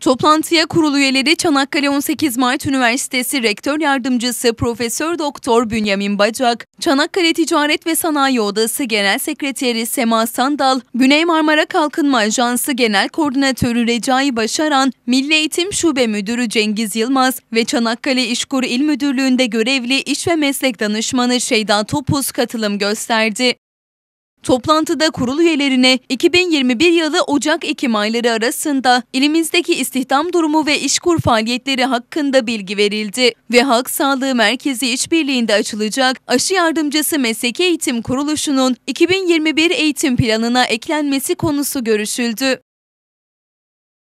Toplantıya kurul üyeleri Çanakkale 18 Mart Üniversitesi Rektör Yardımcısı Profesör Doktor Bünyamin Bacak, Çanakkale Ticaret ve Sanayi Odası Genel Sekreteri Sema Sandal, Güney Marmara Kalkınma Ajansı Genel Koordinatörü Recai Başaran, Milli Eğitim Şube Müdürü Cengiz Yılmaz ve Çanakkale İşkur İl Müdürlüğü'nde görevli iş ve meslek danışmanı Şeyda Topuz katılım gösterdi. Toplantıda kurul üyelerine 2021 yılı Ocak-Ekim ayları arasında ilimizdeki istihdam durumu ve işkur faaliyetleri hakkında bilgi verildi ve Halk Sağlığı Merkezi işbirliğinde açılacak aşı yardımcısı mesleki eğitim kuruluşunun 2021 eğitim planına eklenmesi konusu görüşüldü.